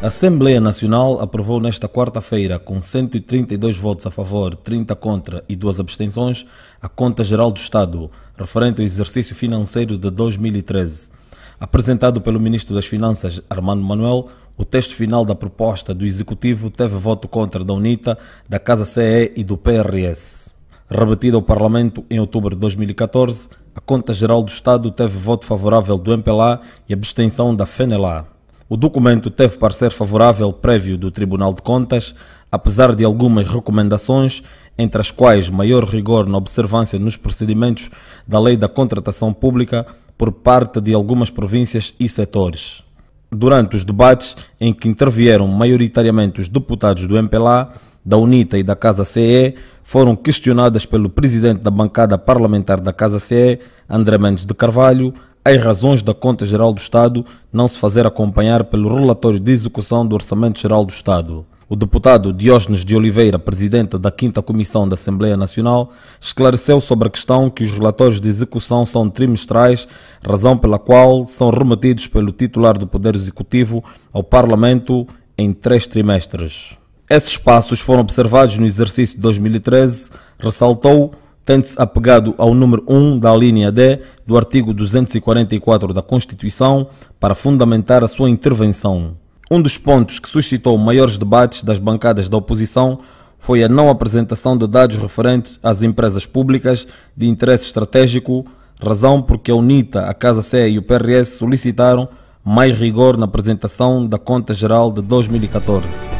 A Assembleia Nacional aprovou nesta quarta-feira, com 132 votos a favor, 30 contra e duas abstenções, a Conta Geral do Estado, referente ao exercício financeiro de 2013. Apresentado pelo Ministro das Finanças, Armando Manuel, o texto final da proposta do Executivo teve voto contra da UNITA, da Casa CE e do PRS. Rebatida ao Parlamento em outubro de 2014, a Conta Geral do Estado teve voto favorável do MPLA e abstenção da FENELA. O documento teve parecer favorável prévio do Tribunal de Contas, apesar de algumas recomendações, entre as quais maior rigor na observância nos procedimentos da Lei da Contratação Pública por parte de algumas províncias e setores. Durante os debates, em que intervieram maioritariamente os deputados do MPLA, da UNITA e da Casa CE foram questionadas pelo presidente da bancada parlamentar da Casa CE, André Mendes de Carvalho, as razões da Conta Geral do Estado não se fazer acompanhar pelo relatório de execução do Orçamento Geral do Estado. O deputado Diógenes de Oliveira, presidente da 5 Comissão da Assembleia Nacional, esclareceu sobre a questão que os relatórios de execução são trimestrais, razão pela qual são remetidos pelo titular do Poder Executivo ao Parlamento em três trimestres. Esses passos foram observados no exercício de 2013, ressaltou tendo-se apegado ao número 1 da linha D do artigo 244 da Constituição para fundamentar a sua intervenção. Um dos pontos que suscitou maiores debates das bancadas da oposição foi a não apresentação de dados referentes às empresas públicas de interesse estratégico, razão porque a UNITA, a Casa CE e o PRS solicitaram mais rigor na apresentação da Conta Geral de 2014.